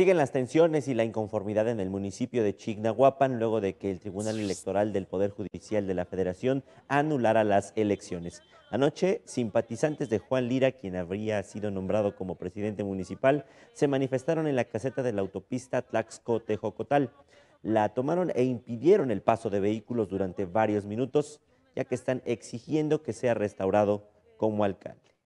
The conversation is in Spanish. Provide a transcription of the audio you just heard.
Siguen las tensiones y la inconformidad en el municipio de Chignahuapan luego de que el Tribunal Electoral del Poder Judicial de la Federación anulara las elecciones. Anoche, simpatizantes de Juan Lira, quien habría sido nombrado como presidente municipal, se manifestaron en la caseta de la autopista Tlaxco-Tejocotal. La tomaron e impidieron el paso de vehículos durante varios minutos, ya que están exigiendo que sea restaurado como alcalde.